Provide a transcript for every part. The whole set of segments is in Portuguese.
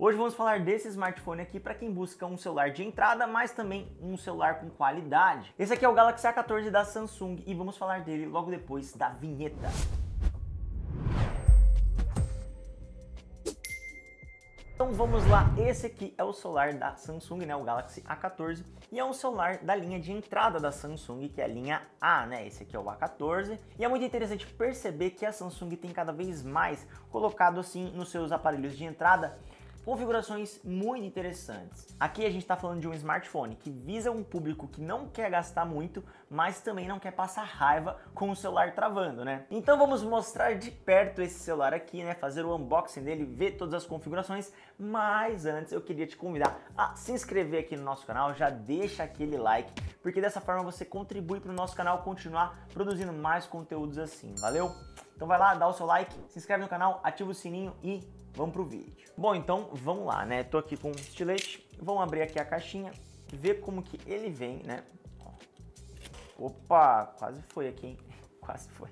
Hoje vamos falar desse smartphone aqui para quem busca um celular de entrada, mas também um celular com qualidade. Esse aqui é o Galaxy A14 da Samsung e vamos falar dele logo depois da vinheta. Então vamos lá, esse aqui é o celular da Samsung, né, o Galaxy A14, e é um celular da linha de entrada da Samsung, que é a linha A, né, esse aqui é o A14, e é muito interessante perceber que a Samsung tem cada vez mais colocado assim nos seus aparelhos de entrada configurações muito interessantes. Aqui a gente está falando de um smartphone que visa um público que não quer gastar muito, mas também não quer passar raiva com o celular travando, né? Então vamos mostrar de perto esse celular aqui, né? Fazer o unboxing dele, ver todas as configurações, mas antes eu queria te convidar a se inscrever aqui no nosso canal, já deixa aquele like, porque dessa forma você contribui para o nosso canal continuar produzindo mais conteúdos assim, valeu? Então vai lá, dá o seu like, se inscreve no canal, ativa o sininho e Vamos pro vídeo. Bom, então vamos lá, né? Tô aqui com um estilete, vamos abrir aqui a caixinha, ver como que ele vem, né? Opa, quase foi aqui, hein? Quase foi.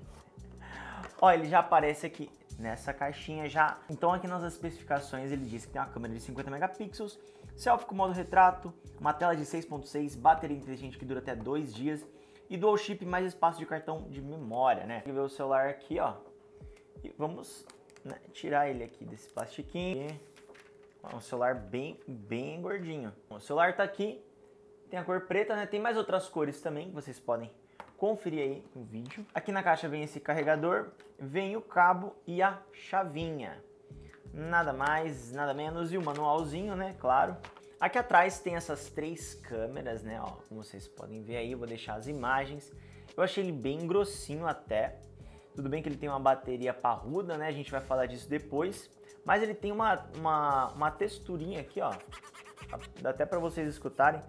Ó, ele já aparece aqui nessa caixinha já. Então aqui nas especificações ele diz que tem uma câmera de 50 megapixels, selfie com modo retrato, uma tela de 6.6, bateria inteligente que dura até dois dias e dual chip mais espaço de cartão de memória, né? Vamos ver o celular aqui, ó. E vamos né, tirar ele aqui desse plastiquinho. Ó, um celular bem, bem gordinho. O celular tá aqui, tem a cor preta, né? Tem mais outras cores também que vocês podem conferir aí no vídeo. Aqui na caixa vem esse carregador, vem o cabo e a chavinha. Nada mais, nada menos. E o manualzinho, né? Claro. Aqui atrás tem essas três câmeras, né? Ó, como vocês podem ver aí, vou deixar as imagens. Eu achei ele bem grossinho até. Tudo bem que ele tem uma bateria parruda, né? A gente vai falar disso depois. Mas ele tem uma, uma, uma texturinha aqui, ó. Dá até para vocês escutarem.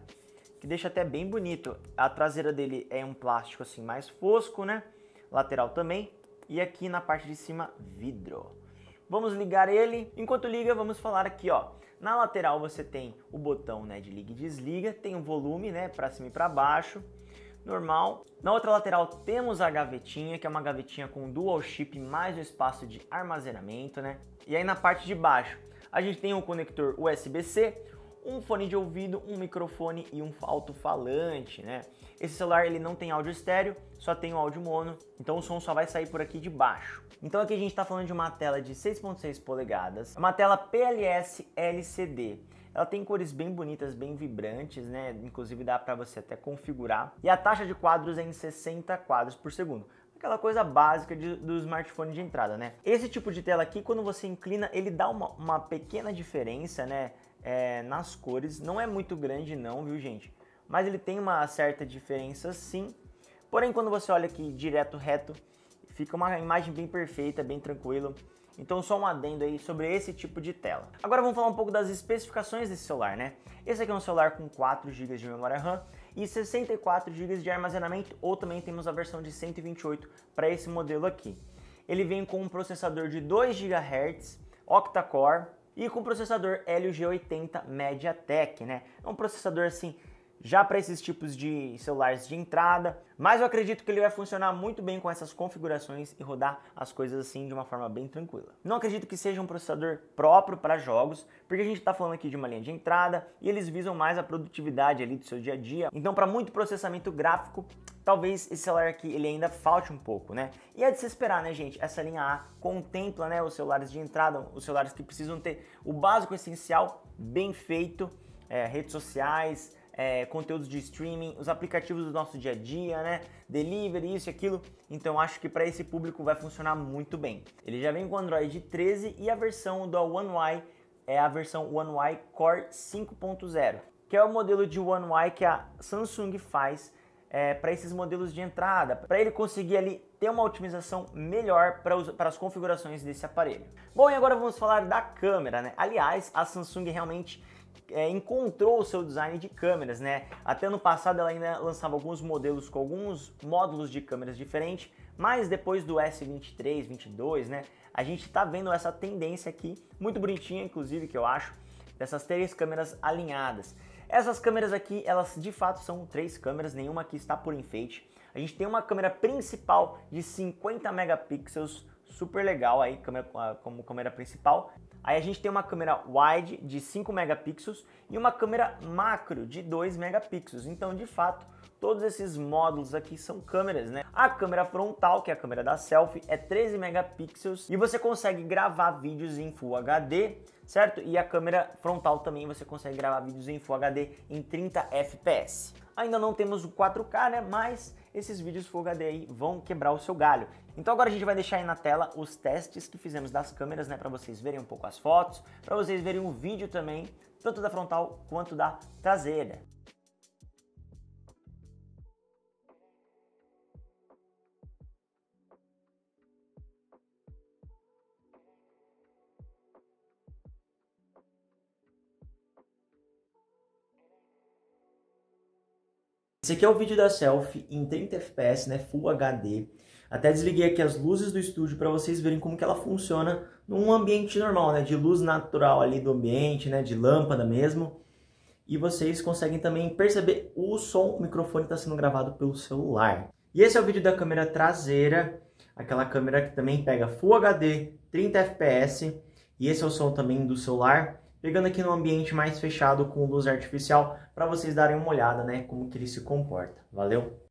Que deixa até bem bonito. A traseira dele é um plástico assim mais fosco, né? Lateral também. E aqui na parte de cima, vidro. Vamos ligar ele. Enquanto liga, vamos falar aqui, ó. Na lateral você tem o botão né, de liga e desliga, tem o um volume né, para cima e para baixo normal. Na outra lateral temos a gavetinha, que é uma gavetinha com dual chip mais um espaço de armazenamento, né? E aí na parte de baixo, a gente tem um conector USB-C, um fone de ouvido, um microfone e um alto-falante, né? Esse celular ele não tem áudio estéreo, só tem o áudio mono, então o som só vai sair por aqui de baixo. Então aqui a gente está falando de uma tela de 6.6 polegadas, uma tela PLS LCD. Ela tem cores bem bonitas, bem vibrantes, né? Inclusive dá para você até configurar. E a taxa de quadros é em 60 quadros por segundo aquela coisa básica de, do smartphone de entrada, né? Esse tipo de tela aqui, quando você inclina, ele dá uma, uma pequena diferença, né? É, nas cores, não é muito grande não, viu gente? Mas ele tem uma certa diferença sim, porém quando você olha aqui direto reto, fica uma imagem bem perfeita, bem tranquilo, então só um adendo aí sobre esse tipo de tela. Agora vamos falar um pouco das especificações desse celular, né? Esse aqui é um celular com 4 GB de memória RAM e 64 GB de armazenamento, ou também temos a versão de 128 para esse modelo aqui. Ele vem com um processador de 2 GHz, octa-core e com processador Helio G80 MediaTek, né? É um processador assim já para esses tipos de celulares de entrada, mas eu acredito que ele vai funcionar muito bem com essas configurações e rodar as coisas assim de uma forma bem tranquila. Não acredito que seja um processador próprio para jogos, porque a gente está falando aqui de uma linha de entrada e eles visam mais a produtividade ali do seu dia a dia. Então, para muito processamento gráfico, talvez esse celular aqui ele ainda falte um pouco, né? E é de se esperar, né, gente? Essa linha A contempla, né, os celulares de entrada, os celulares que precisam ter o básico essencial bem feito, é, redes sociais, é, conteúdos de streaming, os aplicativos do nosso dia a dia, né? Delivery, isso e aquilo. Então acho que para esse público vai funcionar muito bem. Ele já vem com Android 13 e a versão da One UI é a versão One UI Core 5.0, que é o modelo de One UI que a Samsung faz é, para esses modelos de entrada, para ele conseguir ali ter uma otimização melhor para as configurações desse aparelho. Bom, e agora vamos falar da câmera, né? Aliás, a Samsung realmente é, encontrou o seu design de câmeras, né? Até ano passado ela ainda lançava alguns modelos com alguns módulos de câmeras diferentes, mas depois do S23, 22, né? A gente está vendo essa tendência aqui, muito bonitinha, inclusive, que eu acho, dessas três câmeras alinhadas. Essas câmeras aqui, elas de fato são três câmeras, nenhuma aqui está por enfeite. A gente tem uma câmera principal de 50 megapixels super legal aí, câmera, como câmera principal. Aí a gente tem uma câmera wide de 5 megapixels e uma câmera macro de 2 megapixels. Então, de fato, todos esses módulos aqui são câmeras, né? A câmera frontal, que é a câmera da selfie, é 13 megapixels e você consegue gravar vídeos em Full HD, certo? E a câmera frontal também você consegue gravar vídeos em Full HD em 30 FPS. Ainda não temos o 4K, né? Mas esses vídeos Full HD aí vão quebrar o seu galho. Então agora a gente vai deixar aí na tela os testes que fizemos das câmeras, né, para vocês verem um pouco as fotos, para vocês verem o vídeo também, tanto da frontal quanto da traseira. Esse aqui é o vídeo da selfie em 30 fps, né, Full HD. Até desliguei aqui as luzes do estúdio para vocês verem como que ela funciona num ambiente normal, né? De luz natural ali do ambiente, né? De lâmpada mesmo. E vocês conseguem também perceber o som, o microfone está sendo gravado pelo celular. E esse é o vídeo da câmera traseira, aquela câmera que também pega Full HD, 30 FPS. E esse é o som também do celular, pegando aqui no ambiente mais fechado com luz artificial para vocês darem uma olhada, né? Como que ele se comporta. Valeu!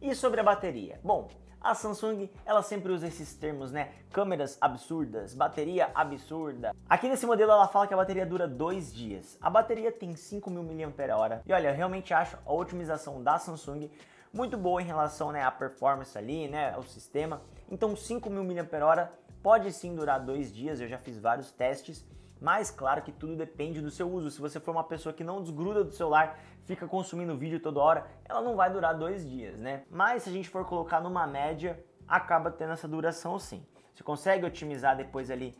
E sobre a bateria? Bom, a Samsung, ela sempre usa esses termos, né? Câmeras absurdas, bateria absurda. Aqui nesse modelo ela fala que a bateria dura dois dias. A bateria tem 5.000 mAh. E olha, eu realmente acho a otimização da Samsung muito boa em relação né, à performance ali, né, ao sistema. Então 5.000 mAh pode sim durar dois dias, eu já fiz vários testes. Mas claro que tudo depende do seu uso. Se você for uma pessoa que não desgruda do celular, fica consumindo vídeo toda hora, ela não vai durar dois dias, né? Mas se a gente for colocar numa média, acaba tendo essa duração sim. Você consegue otimizar depois ali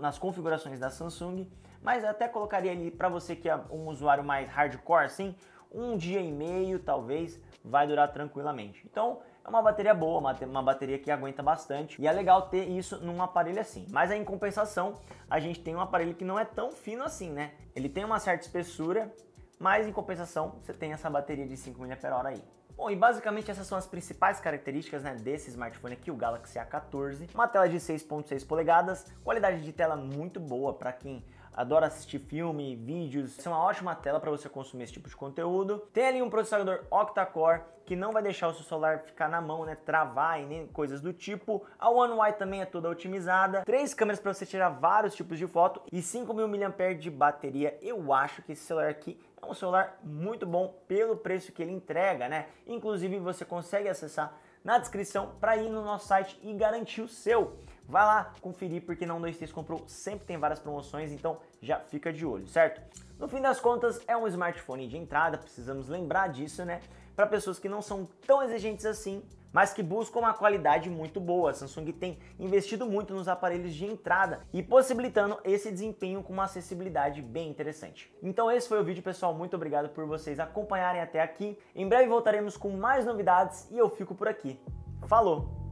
nas configurações da Samsung, mas até colocaria ali para você que é um usuário mais hardcore, assim, um dia e meio talvez vai durar tranquilamente. Então é uma bateria boa, uma, bateria que aguenta bastante e é legal ter isso num aparelho assim. Mas aí, em compensação, a gente tem um aparelho que não é tão fino assim, né? Ele tem uma certa espessura, mas em compensação você tem essa bateria de 5 mAh aí. Bom, e basicamente essas são as principais características né, desse smartphone aqui, o Galaxy A14. Uma tela de 6.6 polegadas, qualidade de tela muito boa para quem adora assistir filme, vídeos. Isso é uma ótima tela para você consumir esse tipo de conteúdo. Tem ali um processador octa-core que não vai deixar o seu celular ficar na mão, né, travar e nem coisas do tipo. A One UI também é toda otimizada. Três câmeras para você tirar vários tipos de foto e 5.000 mAh de bateria. Eu acho que esse celular aqui é um celular muito bom pelo preço que ele entrega, né? Inclusive você consegue acessar na descrição para ir no nosso site e garantir o seu. Vai lá conferir porque não 23 comprou sempre tem várias promoções, então já fica de olho, certo? No fim das contas, é um smartphone de entrada, precisamos lembrar disso, né? Para pessoas que não são tão exigentes assim, mas que buscam uma qualidade muito boa. A Samsung tem investido muito nos aparelhos de entrada e possibilitando esse desempenho com uma acessibilidade bem interessante. Então esse foi o vídeo, pessoal. Muito obrigado por vocês acompanharem até aqui. Em breve voltaremos com mais novidades e eu fico por aqui. Falou!